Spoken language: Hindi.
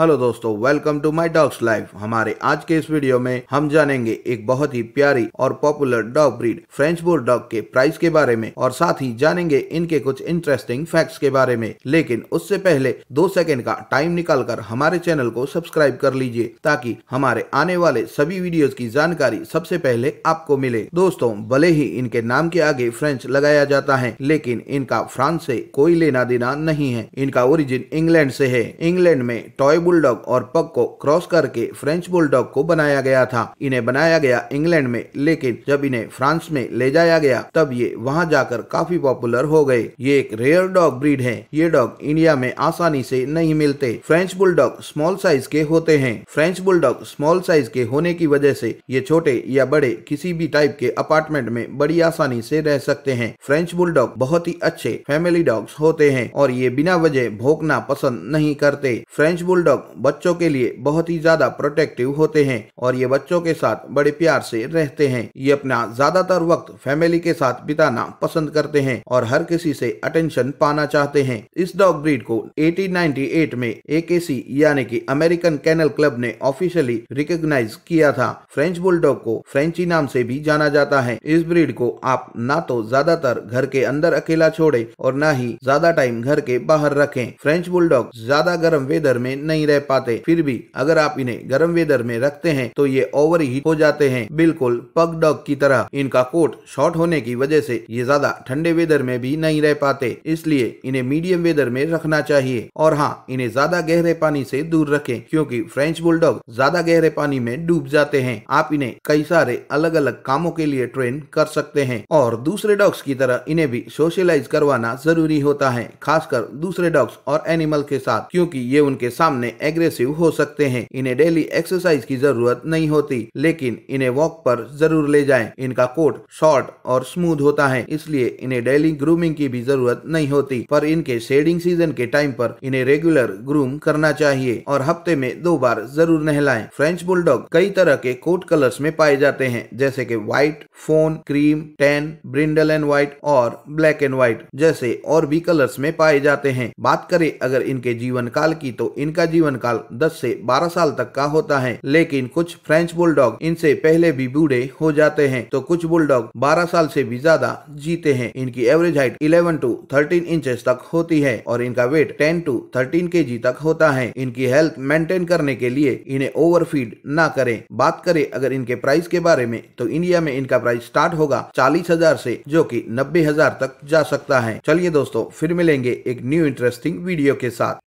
हेलो दोस्तों welcome to my dog's life हमारे आज के इस वीडियो में हम जानेंगे एक बहुत ही प्यारी और popular dog breed French bulldog के प्राइस के बारे में और साथ ही जानेंगे इनके कुछ इंटरेस्टिंग फैक्ट्स के बारे में लेकिन उससे पहले दो सेकंड का टाइम निकालकर हमारे चैनल को सब्सक्राइब कर लीजिए ताकि हमारे आने वाले सभी वीडियो की जानकारी सबसे पहले आपको मिले दोस्तों भले ही इनके नाम के आगे फ्रेंच लगाया जाता है लेकिन इनका फ्रांस ऐसी कोई लेना देना नहीं है इनका ओरिजिन इंग्लैंड ऐसी है इंग्लैंड में टॉय बुलडॉग और पग को क्रॉस करके फ्रेंच बुलडॉग को बनाया गया था इन्हें बनाया गया इंग्लैंड में लेकिन जब इन्हें फ्रांस में ले जाया गया तब ये वहाँ जाकर काफी पॉपुलर हो गए ये एक रेयर डॉग ब्रीड है ये डॉग इंडिया में आसानी से नहीं मिलते फ्रेंच बुलडॉग स्मॉल साइज के होते हैं फ्रेंच बुलडॉग स्मॉल साइज के होने की वजह से ये छोटे या बड़े किसी भी टाइप के अपार्टमेंट में बड़ी आसानी से रह सकते हैं फ्रेंच बुलडॉग बहुत ही अच्छे फैमिली डॉग्स होते हैं और ये बिना वजह भोगना पसंद नहीं करते फ्रेंच बुलडॉग डॉग बच्चों के लिए बहुत ही ज्यादा प्रोटेक्टिव होते हैं और ये बच्चों के साथ बड़े प्यार से रहते हैं ये अपना ज्यादातर वक्त फैमिली के साथ बिताना पसंद करते हैं और हर किसी से अटेंशन पाना चाहते हैं इस डॉग ब्रीड को 1898 में एकेसी यानी कि अमेरिकन कैनल क्लब ने ऑफिशियली रिकॉग्नाइज किया था फ्रेंच बुलडॉग को फ्रेंची नाम से भी जाना जाता है इस ब्रीड को आप ना तो ज्यादातर घर के अंदर अकेला छोड़े और ना ही ज्यादा टाइम घर के बाहर रखें फ्रेंच बुलडॉग ज्यादा गर्म वेदर में नहीं नहीं रह पाते फिर भी अगर आप इन्हें गर्म वेदर में रखते हैं तो ये ओवर हीट हो जाते हैं बिल्कुल पग डॉग की तरह इनका कोट शॉर्ट होने की वजह से ये ज्यादा ठंडे वेदर में भी नहीं रह पाते इसलिए इन्हें मीडियम वेदर में रखना चाहिए और हाँ इन्हें ज्यादा गहरे पानी से दूर रखें क्योंकि फ्रेंच बुलडॉग ज्यादा गहरे पानी में डूब जाते हैं आप इन्हें कई सारे अलग अलग कामों के लिए ट्रेन कर सकते हैं और दूसरे डॉग्स की तरह इन्हें भी सोशलाइज करवाना जरूरी होता है खासकर दूसरे डॉग्स और एनिमल के साथ क्योंकि ये उनके सामने में एग्रेसिव हो सकते हैं इन्हें डेली एक्सरसाइज की जरूरत नहीं होती लेकिन इन्हें वॉक पर जरूर ले जाएं। इनका कोट शॉर्ट और स्मूथ होता है इसलिए इन्हें डेली ग्रूमिंग की भी जरूरत नहीं होती पर इनके शेडिंग सीजन के टाइम पर इन्हें रेगुलर ग्रूम करना चाहिए और हफ्ते में दो बार जरूर नहलाएं। फ्रेंच बुलडॉग कई तरह के कोट कलर्स में पाए जाते हैं जैसे की white fawn cream tan brindle and white और ब्लैक एंड व्हाइट जैसे और भी कलर्स में पाए जाते हैं बात करें अगर इनके जीवन काल की तो इनका जीवन काल 10 से 12 साल तक का होता है लेकिन कुछ फ्रेंच बुलडॉग इनसे पहले भी बूढ़े हो जाते हैं तो कुछ बुलडॉग 12 साल से भी ज्यादा जीते हैं इनकी एवरेज हाइट 11 टू 13 इंचेस तक होती है और इनका वेट 10 टू 13 के तक होता है इनकी हेल्थ मेंटेन करने के लिए इन्हें ओवरफीड ना करें बात करें अगर इनके प्राइस के बारे में तो इंडिया में इनका प्राइस स्टार्ट होगा चालीस हजार ऐसी जो कि नब्बे हजार तक जा सकता है चलिए दोस्तों फिर मिलेंगे एक न्यू इंटरेस्टिंग वीडियो के साथ